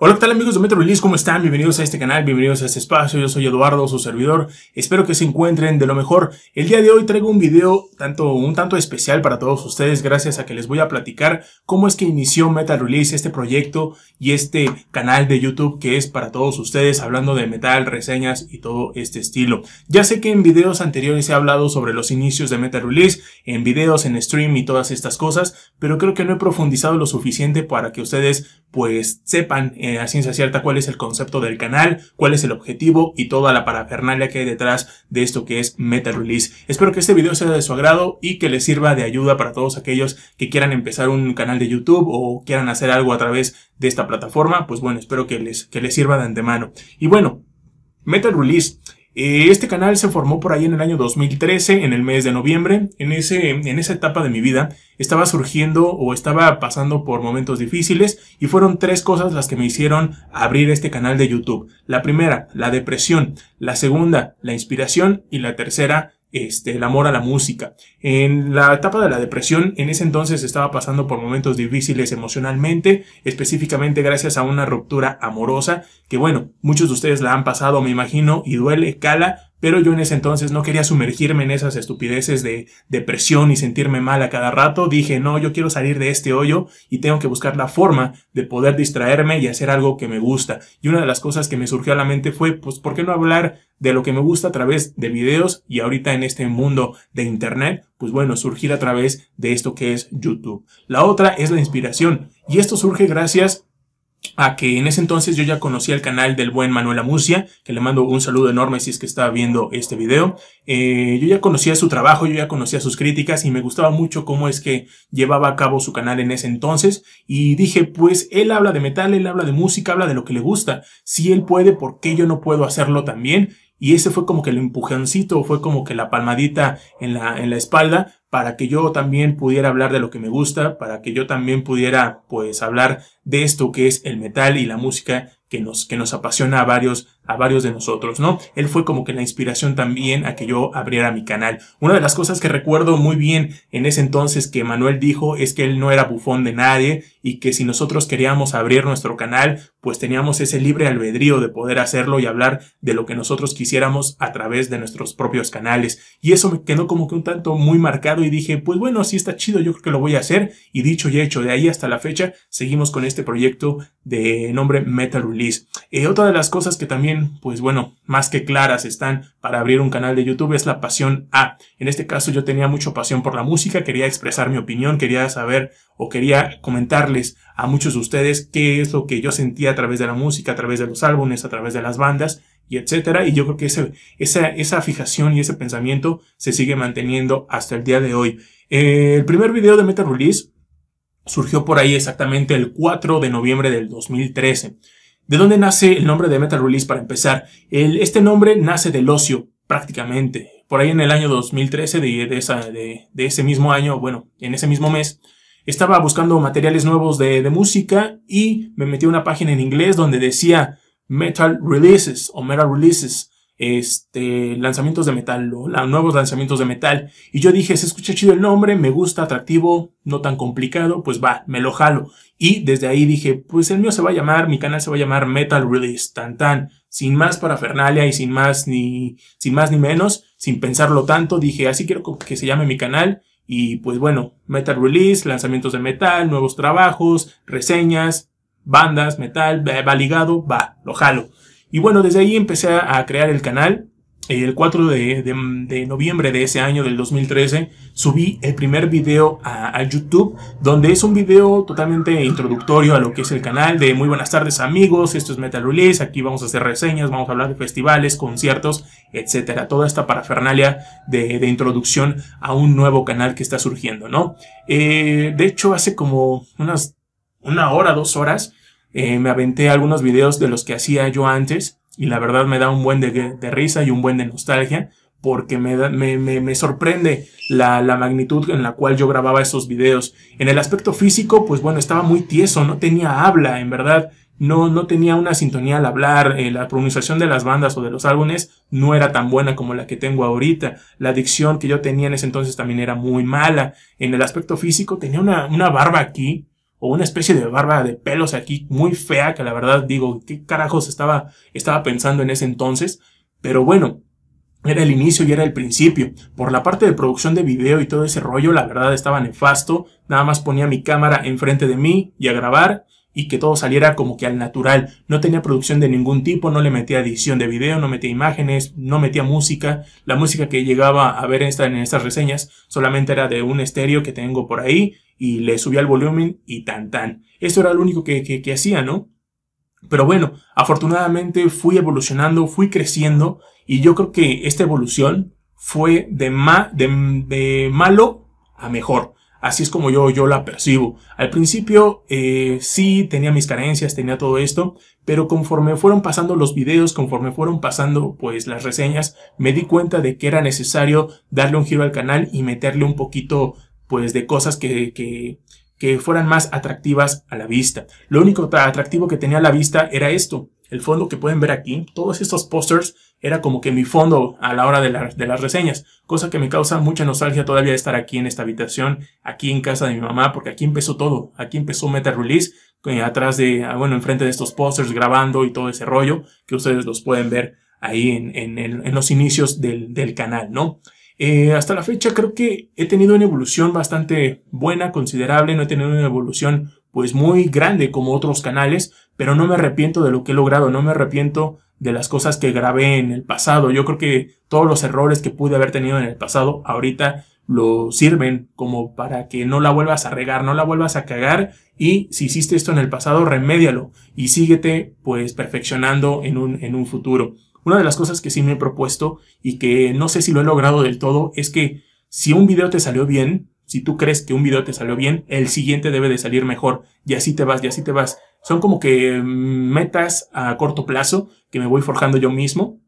Hola, ¿qué tal amigos de Metro Release? ¿Cómo están? Bienvenidos a este canal, bienvenidos a este espacio. Yo soy Eduardo, su servidor. Espero que se encuentren de lo mejor. El día de hoy traigo un video tanto, un tanto especial para todos ustedes, gracias a que les voy a platicar cómo es que inició Metal Release, este proyecto y este canal de YouTube que es para todos ustedes, hablando de metal, reseñas y todo este estilo. Ya sé que en videos anteriores he hablado sobre los inicios de Metal Release, en videos, en stream y todas estas cosas, pero creo que no he profundizado lo suficiente para que ustedes pues sepan eh, a ciencia cierta cuál es el concepto del canal, cuál es el objetivo y toda la parafernalia que hay detrás de esto que es Meta Release. Espero que este video sea de su agrado y que les sirva de ayuda para todos aquellos que quieran empezar un canal de YouTube o quieran hacer algo a través de esta plataforma. Pues bueno, espero que les, que les sirva de antemano. Y bueno, Meta Release eh, este canal se formó por ahí en el año 2013, en el mes de noviembre. En, ese, en esa etapa de mi vida estaba surgiendo o estaba pasando por momentos difíciles y fueron tres cosas las que me hicieron abrir este canal de YouTube. La primera, la depresión. La segunda, la inspiración. Y la tercera, este, el amor a la música. En la etapa de la depresión, en ese entonces estaba pasando por momentos difíciles emocionalmente, específicamente gracias a una ruptura amorosa, que bueno, muchos de ustedes la han pasado, me imagino, y duele, cala, pero yo en ese entonces no quería sumergirme en esas estupideces de depresión y sentirme mal a cada rato. Dije, no, yo quiero salir de este hoyo y tengo que buscar la forma de poder distraerme y hacer algo que me gusta. Y una de las cosas que me surgió a la mente fue, pues, ¿por qué no hablar de lo que me gusta a través de videos y ahorita en este mundo de Internet? Pues bueno, surgir a través de esto que es YouTube. La otra es la inspiración. Y esto surge gracias a que en ese entonces yo ya conocía el canal del buen Manuel Amucia, que le mando un saludo enorme si es que está viendo este video. Eh, yo ya conocía su trabajo, yo ya conocía sus críticas y me gustaba mucho cómo es que llevaba a cabo su canal en ese entonces. Y dije, pues él habla de metal, él habla de música, habla de lo que le gusta. Si él puede, ¿por qué yo no puedo hacerlo también? Y ese fue como que el empujoncito, fue como que la palmadita en la, en la espalda para que yo también pudiera hablar de lo que me gusta, para que yo también pudiera pues hablar de esto que es el metal y la música que nos, que nos apasiona a varios a varios de nosotros, ¿no? Él fue como que la inspiración también a que yo abriera mi canal. Una de las cosas que recuerdo muy bien en ese entonces que Manuel dijo es que él no era bufón de nadie y que si nosotros queríamos abrir nuestro canal, pues teníamos ese libre albedrío de poder hacerlo y hablar de lo que nosotros quisiéramos a través de nuestros propios canales. Y eso me quedó como que un tanto muy marcado y dije, pues bueno, si está chido, yo creo que lo voy a hacer. Y dicho y hecho, de ahí hasta la fecha, seguimos con este proyecto de nombre Metal Release. Eh, otra de las cosas que también pues bueno, más que claras están para abrir un canal de YouTube, es la pasión A. En este caso yo tenía mucha pasión por la música, quería expresar mi opinión, quería saber o quería comentarles a muchos de ustedes qué es lo que yo sentía a través de la música, a través de los álbumes, a través de las bandas y etcétera. Y yo creo que esa, esa fijación y ese pensamiento se sigue manteniendo hasta el día de hoy. Eh, el primer video de Meta Release surgió por ahí exactamente el 4 de noviembre del 2013. ¿De dónde nace el nombre de Metal Release para empezar? este nombre nace del ocio, prácticamente. Por ahí en el año 2013, de, ese mismo año, bueno, en ese mismo mes, estaba buscando materiales nuevos de, de, música y me metí a una página en inglés donde decía Metal Releases o Metal Releases este, lanzamientos de metal, nuevos lanzamientos de metal. Y yo dije, se escucha chido el nombre, me gusta, atractivo, no tan complicado, pues va, me lo jalo. Y desde ahí dije, pues el mío se va a llamar, mi canal se va a llamar Metal Release, tan tan, sin más parafernalia y sin más ni, sin más ni menos, sin pensarlo tanto, dije, así quiero que se llame mi canal. Y pues bueno, Metal Release, lanzamientos de metal, nuevos trabajos, reseñas, bandas, metal, va ligado, va, lo jalo. Y bueno, desde ahí empecé a crear el canal. El 4 de, noviembre de ese año, del 2013, subí el primer video a, YouTube, donde es un video totalmente introductorio a lo que es el canal, de muy buenas tardes amigos, esto es Metal Release, aquí vamos a hacer reseñas, vamos a hablar de festivales, conciertos, etcétera, toda esta parafernalia de, introducción a un nuevo canal que está surgiendo, ¿no? Eh, de hecho, hace como unas una hora, dos horas, eh, me aventé algunos videos de los que hacía yo antes y la verdad me da un buen de, risa y un buen de nostalgia porque me, sorprende la, magnitud en la cual yo grababa esos videos. En el aspecto físico, pues bueno, estaba muy tieso, no tenía habla, en verdad, no, no tenía una sintonía al hablar, eh, la pronunciación de las bandas o de los álbumes no era tan buena como la que tengo ahorita, la dicción que yo tenía en ese entonces también era muy mala. En el aspecto físico tenía una, una barba aquí, o una especie de barba de pelos aquí muy fea, que la verdad digo, ¿qué carajos estaba, estaba pensando en ese entonces? Pero bueno, era el inicio y era el principio. Por la parte de producción de video y todo ese rollo, la verdad estaba nefasto. Nada más ponía mi cámara enfrente de mí y a grabar y que todo saliera como que al natural. No tenía producción de ningún tipo, no le metía edición de video, no metía imágenes, no metía música. La música que llegaba a ver en estas reseñas solamente era de un estéreo que tengo por ahí y le subía el volumen y tan tan. Eso era lo único que, que, hacía, ¿no? Pero bueno, afortunadamente fui evolucionando, fui creciendo y yo creo que esta evolución fue de, ma de, de malo a mejor. Así es como yo, yo la percibo. Al principio eh, sí tenía mis carencias, tenía todo esto, pero conforme fueron pasando los videos, conforme fueron pasando pues las reseñas, me di cuenta de que era necesario darle un giro al canal y meterle un poquito pues de cosas que, que, que fueran más atractivas a la vista. Lo único atractivo que tenía a la vista era esto, el fondo que pueden ver aquí, todos estos pósters era como que mi fondo a la hora de, las reseñas, cosa que me causa mucha nostalgia todavía de estar aquí en esta habitación, aquí en casa de mi mamá, porque aquí empezó todo, aquí empezó Meta Release, eh, atrás de, ah, bueno, enfrente de estos pósters grabando y todo ese rollo, que ustedes los pueden ver ahí en, en, los inicios del, canal, ¿no? Eh, hasta la fecha creo que he tenido una evolución bastante buena, considerable, no he tenido una evolución pues muy grande como otros canales, pero no me arrepiento de lo que he logrado, no me arrepiento de las cosas que grabé en el pasado. Yo creo que todos los errores que pude haber tenido en el pasado ahorita lo sirven como para que no la vuelvas a regar, no la vuelvas a cagar y si hiciste esto en el pasado, remédialo y síguete pues perfeccionando en un, en un futuro. Una de las cosas que sí me he propuesto y que no sé si lo he logrado del todo es que si un video te salió bien, si tú crees que un video te salió bien, el siguiente debe de salir mejor y así te vas, y así te vas. Son como que metas a corto plazo que me voy forjando yo mismo.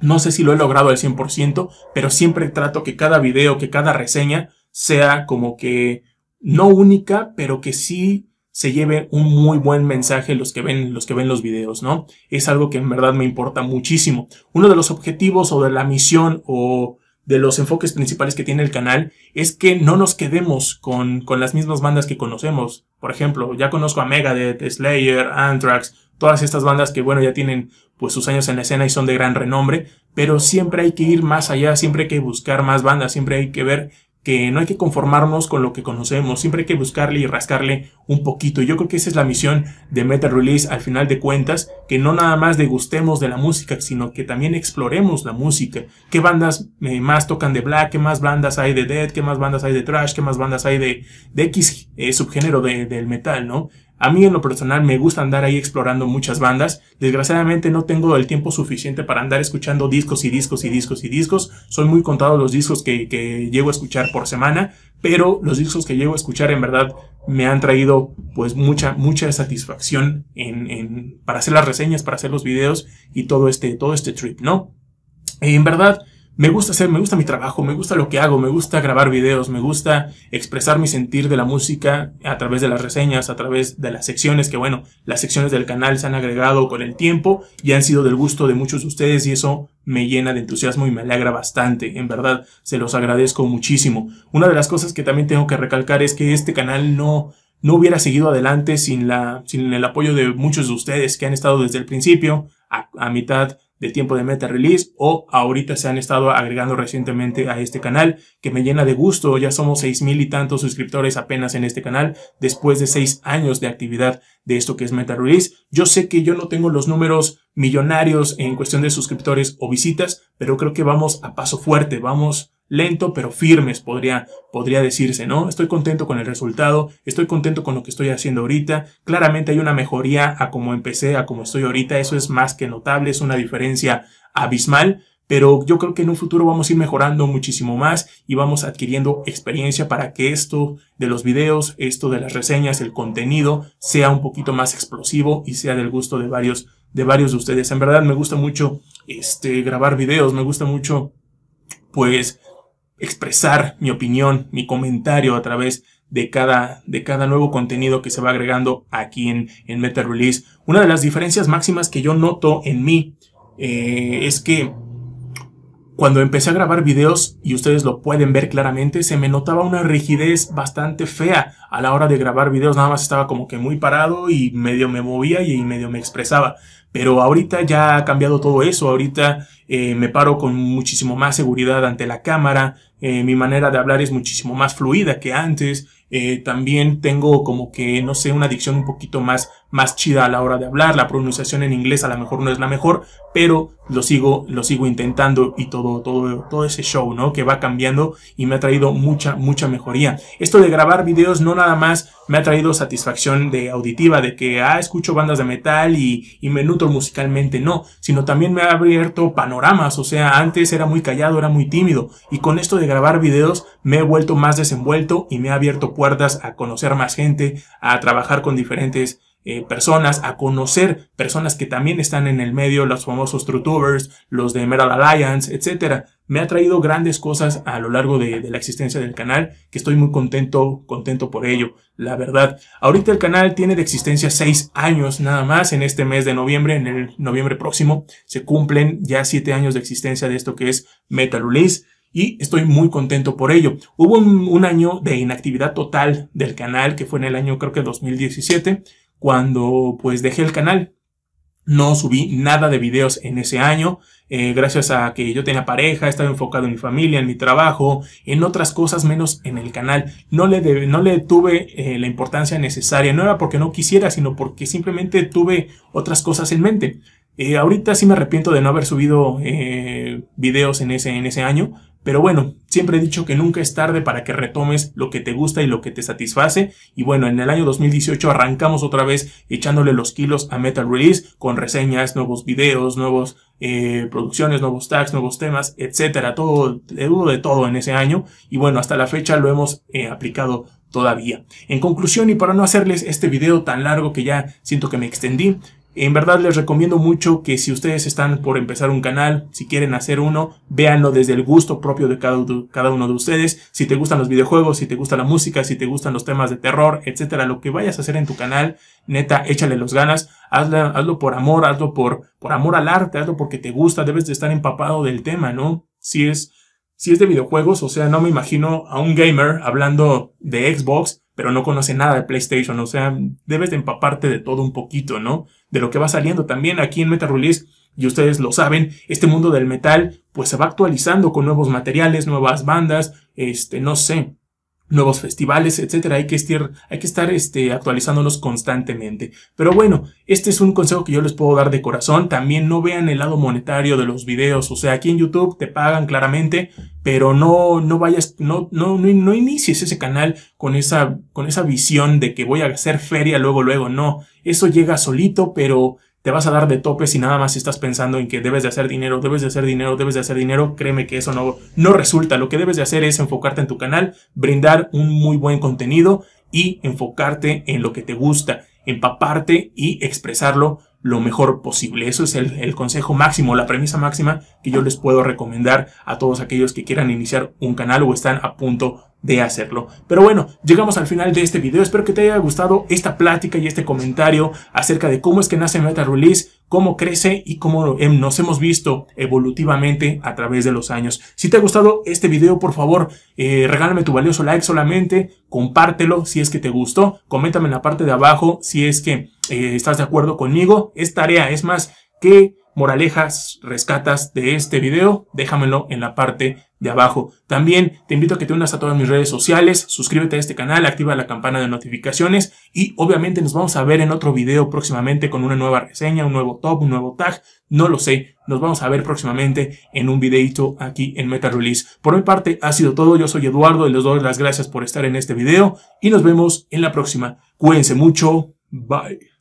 No sé si lo he logrado al 100%, pero siempre trato que cada video, que cada reseña sea como que no única, pero que sí se lleve un muy buen mensaje los que ven los que ven los videos, ¿no? Es algo que en verdad me importa muchísimo. Uno de los objetivos o de la misión o de los enfoques principales que tiene el canal es que no nos quedemos con, con las mismas bandas que conocemos. Por ejemplo, ya conozco a Megadeth, Slayer, Anthrax, todas estas bandas que bueno ya tienen pues sus años en la escena y son de gran renombre, pero siempre hay que ir más allá, siempre hay que buscar más bandas, siempre hay que ver que no hay que conformarnos con lo que conocemos, siempre hay que buscarle y rascarle un poquito. yo creo que esa es la misión de Metal Release al final de cuentas, que no nada más degustemos de la música, sino que también exploremos la música. ¿Qué bandas eh, más tocan de black? ¿Qué más bandas hay de dead? ¿Qué más bandas hay de trash? ¿Qué más bandas hay de, de X eh, subgénero del metal, no? A mí en lo personal me gusta andar ahí explorando muchas bandas. Desgraciadamente no tengo el tiempo suficiente para andar escuchando discos y discos y discos y discos. Soy muy contado los discos que, que llego a escuchar por semana, pero los discos que llego a escuchar en verdad me han traído pues mucha, mucha satisfacción en, en, para hacer las reseñas, para hacer los videos y todo este, todo este trip, ¿no? En verdad, me gusta hacer, me gusta mi trabajo, me gusta lo que hago, me gusta grabar videos, me gusta expresar mi sentir de la música a través de las reseñas, a través de las secciones, que bueno, las secciones del canal se han agregado con el tiempo y han sido del gusto de muchos de ustedes y eso me llena de entusiasmo y me alegra bastante, en verdad, se los agradezco muchísimo. Una de las cosas que también tengo que recalcar es que este canal no, no hubiera seguido adelante sin, la, sin el apoyo de muchos de ustedes que han estado desde el principio, a, a mitad de tiempo de meta release o ahorita se han estado agregando recientemente a este canal que me llena de gusto. Ya somos seis mil y tantos suscriptores apenas en este canal después de seis años de actividad de esto que es meta release. Yo sé que yo no tengo los números millonarios en cuestión de suscriptores o visitas, pero creo que vamos a paso fuerte, vamos lento pero firmes, podría, podría decirse, ¿no? Estoy contento con el resultado, estoy contento con lo que estoy haciendo ahorita, claramente hay una mejoría a como empecé, a como estoy ahorita, eso es más que notable, es una diferencia abismal, pero yo creo que en un futuro vamos a ir mejorando muchísimo más y vamos adquiriendo experiencia para que esto de los videos, esto de las reseñas, el contenido sea un poquito más explosivo y sea del gusto de varios de varios de ustedes. En verdad me gusta mucho este grabar videos, me gusta mucho pues expresar mi opinión, mi comentario a través de cada, de cada nuevo contenido que se va agregando aquí en, en Meta Release. Una de las diferencias máximas que yo noto en mí eh, es que cuando empecé a grabar videos, y ustedes lo pueden ver claramente, se me notaba una rigidez bastante fea a la hora de grabar videos, nada más estaba como que muy parado y medio me movía y medio me expresaba. Pero ahorita ya ha cambiado todo eso, ahorita eh, me paro con muchísimo más seguridad ante la cámara, eh, mi manera de hablar es muchísimo más fluida que antes, eh, también tengo como que, no sé, una adicción un poquito más más chida a la hora de hablar, la pronunciación en inglés a lo mejor no es la mejor, pero lo sigo, lo sigo intentando y todo, todo, todo ese show, ¿no? Que va cambiando y me ha traído mucha, mucha mejoría. Esto de grabar videos no nada más me ha traído satisfacción de auditiva, de que, ah, escucho bandas de metal y, y me nutro musicalmente, no, sino también me ha abierto panoramas, o sea, antes era muy callado, era muy tímido, y con esto de grabar videos me he vuelto más desenvuelto y me ha abierto puertas a conocer más gente, a trabajar con diferentes eh, personas, a conocer personas que también están en el medio, los famosos TrueTubers, los de Emerald Alliance, etcétera, Me ha traído grandes cosas a lo largo de, la existencia del canal, que estoy muy contento, contento por ello, la verdad. Ahorita el canal tiene de existencia 6 años nada más, en este mes de noviembre, en el noviembre próximo, se cumplen ya 7 años de existencia de esto que es Metal Release y estoy muy contento por ello. Hubo un, un, año de inactividad total del canal, que fue en el año creo que 2017, cuando pues dejé el canal. No subí nada de videos en ese año, eh, gracias a que yo tenía pareja, estaba enfocado en mi familia, en mi trabajo, en otras cosas menos en el canal. No le, no le tuve eh, la importancia necesaria, no era porque no quisiera, sino porque simplemente tuve otras cosas en mente. Eh, ahorita sí me arrepiento de no haber subido videos en ese, en ese año, pero bueno, siempre he dicho que nunca es tarde para que retomes lo que te gusta y lo que te satisface. Y bueno, en el año 2018 arrancamos otra vez echándole los kilos a Metal Release con reseñas, nuevos videos, nuevos eh, producciones, nuevos tags, nuevos temas, etcétera. Todo, de todo en ese año. Y bueno, hasta la fecha lo hemos eh, aplicado todavía. En conclusión, y para no hacerles este video tan largo que ya siento que me extendí, en verdad les recomiendo mucho que si ustedes están por empezar un canal, si quieren hacer uno, véanlo desde el gusto propio de cada, uno de ustedes. Si te gustan los videojuegos, si te gusta la música, si te gustan los temas de terror, etcétera, lo que vayas a hacer en tu canal, neta, échale los ganas, hazlo, hazlo por amor, hazlo por, por amor al arte, hazlo porque te gusta, debes de estar empapado del tema, ¿no? Si es, si es de videojuegos, o sea, no me imagino a un gamer hablando de Xbox, pero no conoce nada de PlayStation, o sea, debes de empaparte de todo un poquito, ¿no? de lo que va saliendo también aquí en Metal Release. Y ustedes lo saben, este mundo del metal pues se va actualizando con nuevos materiales, nuevas bandas, este, no sé, nuevos festivales, etcétera. Hay que estar, hay que estar este, actualizándolos constantemente. Pero bueno, este es un consejo que yo les puedo dar de corazón. También no vean el lado monetario de los videos. O sea, aquí en YouTube te pagan claramente, pero no, no vayas, no, no, no, no inicies ese canal con esa, con esa visión de que voy a hacer feria luego, luego. No, eso llega solito, pero te vas a dar de tope si nada más estás pensando en que debes de hacer dinero, debes de hacer dinero, debes de hacer dinero, créeme que eso no, no resulta. Lo que debes de hacer es enfocarte en tu canal, brindar un muy buen contenido y enfocarte en lo que te gusta, empaparte y expresarlo lo mejor posible. Eso es el, el, consejo máximo, la premisa máxima que yo les puedo recomendar a todos aquellos que quieran iniciar un canal o están a punto de hacerlo. Pero bueno, llegamos al final de este video. Espero que te haya gustado esta plática y este comentario acerca de cómo es que nace Meta Release, cómo crece y cómo eh, nos hemos visto evolutivamente a través de los años. Si te ha gustado este video, por favor, eh, regálame tu valioso like solamente, compártelo si es que te gustó, coméntame en la parte de abajo si es que eh, estás de acuerdo conmigo. Es tarea, es más, que moralejas rescatas de este video, déjamelo en la parte de abajo. También te invito a que te unas a todas mis redes sociales, suscríbete a este canal, activa la campana de notificaciones y obviamente nos vamos a ver en otro video próximamente con una nueva reseña, un nuevo top, un nuevo tag, no lo sé, nos vamos a ver próximamente en un videito aquí en Meta Release. Por mi parte ha sido todo, yo soy Eduardo y les doy las gracias por estar en este video y nos vemos en la próxima. Cuídense mucho, bye.